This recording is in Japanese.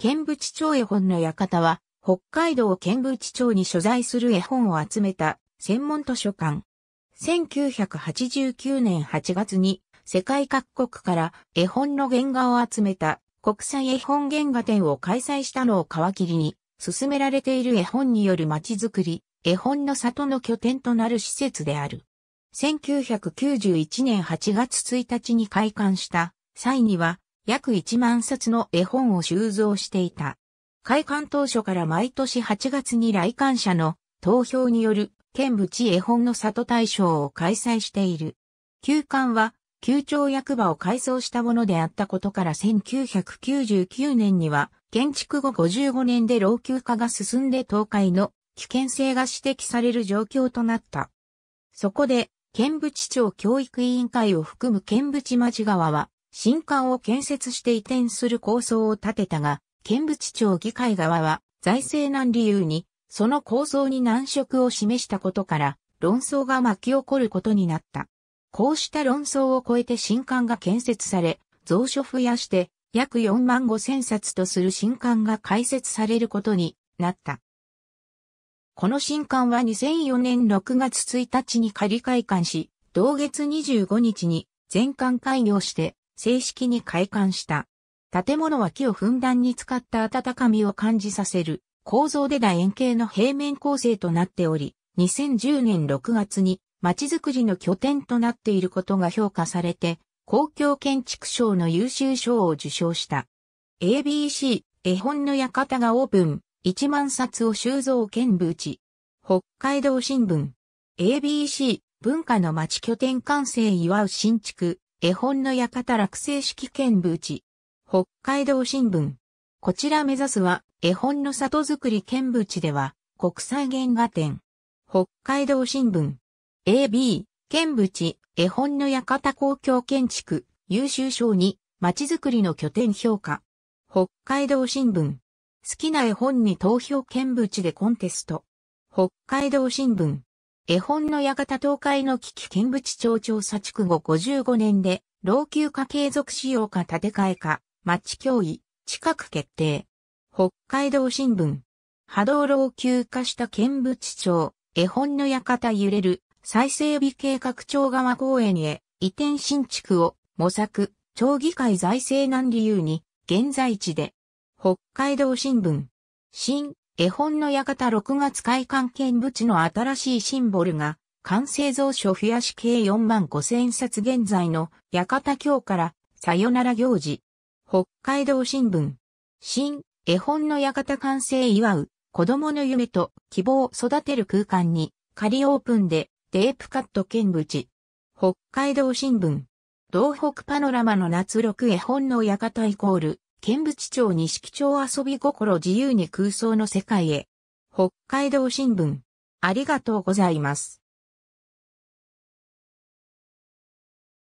剣淵町絵本の館は、北海道剣淵町に所在する絵本を集めた専門図書館。1989年8月に世界各国から絵本の原画を集めた国際絵本原画展を開催したのを皮切りに、進められている絵本による街づくり、絵本の里の拠点となる施設である。1991年8月1日に開館した際には、約1万冊の絵本を収蔵していた。開館当初から毎年8月に来館者の投票による県部地絵本の里大賞を開催している。休館は旧庁役場を改装したものであったことから1999年には建築後55年で老朽化が進んで倒壊の危険性が指摘される状況となった。そこで、県部地町教育委員会を含む県部地町側は、新館を建設して移転する構想を立てたが、県部地町議会側は財政難理由に、その構想に難色を示したことから、論争が巻き起こることになった。こうした論争を超えて新館が建設され、蔵書増やして、約4万5千冊とする新館が開設されることになった。この新館は2004年6月1日に仮開館し、同月25日に全館開業して正式に開館した。建物は木をふんだんに使った温かみを感じさせる構造で楕円形の平面構成となっており、2010年6月に街づくりの拠点となっていることが評価されて、公共建築賞の優秀賞を受賞した。ABC 絵本の館がオープン、1万冊を収蔵兼部地。北海道新聞。ABC 文化の街拠点完成祝う新築。絵本の館落成式見部地。北海道新聞。こちら目指すは、絵本の里づくり見部地では、国際原画展。北海道新聞。AB、見部地、絵本の館公共建築、優秀賞に、街づくりの拠点評価。北海道新聞。好きな絵本に投票見部地でコンテスト。北海道新聞。絵本の館東海の危機見物庁調査地区後55年で、老朽化継続使用か建て替えか、町協議、近く決定。北海道新聞。波動老朽化した見物庁、絵本の館揺れる、再整備計画町側公園へ、移転新築を、模索、町議会財政難理由に、現在地で。北海道新聞。新、絵本の館6月会館見物の新しいシンボルが、完成蔵書増やし計4万5千冊現在の館今日からさよなら行事。北海道新聞。新、絵本の館完成祝う、子供の夢と希望を育てる空間に、仮オープンで、デープカット見物。北海道新聞。東北パノラマの夏6絵本の館イコール、剣淵町錦町遊び心自由に空想の世界へ。北海道新聞。ありがとうございます。